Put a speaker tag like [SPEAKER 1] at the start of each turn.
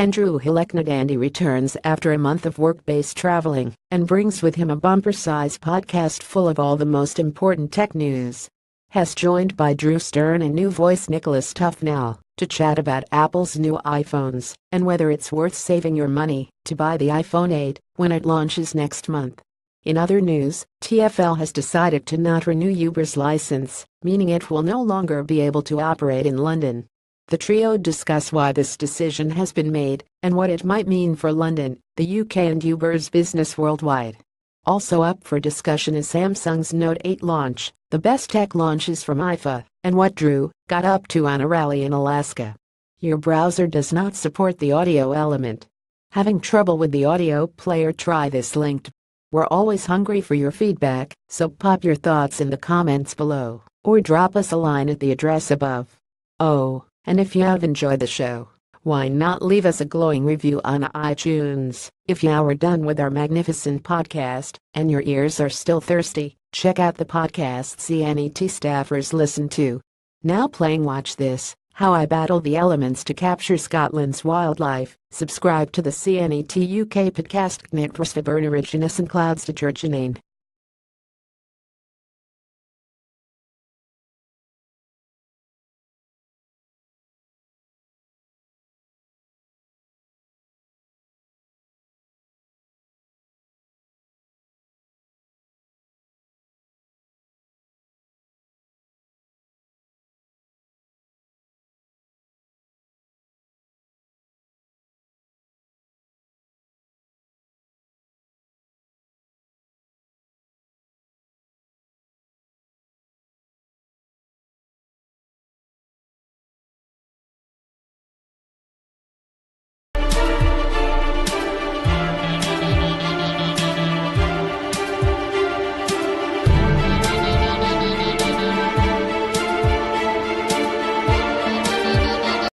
[SPEAKER 1] Andrew Hileknadandi returns after a month of work-based traveling and brings with him a bumper-sized podcast full of all the most important tech news. Hess joined by Drew Stern and new voice Nicholas Tufnell to chat about Apple's new iPhones and whether it's worth saving your money to buy the iPhone 8 when it launches next month. In other news, TfL has decided to not renew Uber's license, meaning it will no longer be able to operate in London. The trio discuss why this decision has been made and what it might mean for London, the UK and Uber's business worldwide. Also up for discussion is Samsung's Note 8 launch, the best tech launches from IFA, and what Drew got up to on a rally in Alaska. Your browser does not support the audio element. Having trouble with the audio player? Try this linked. We're always hungry for your feedback, so pop your thoughts in the comments below or drop us a line at the address above. Oh. And if you have enjoyed the show, why not leave us a glowing review on iTunes? If you are done with our magnificent podcast and your ears are still thirsty, check out the podcast CNET staffers listen to. Now playing Watch This, How I Battle the Elements to Capture Scotland's Wildlife. Subscribe to the CNET UK podcast Knit Originus and Clouds to Churchinane.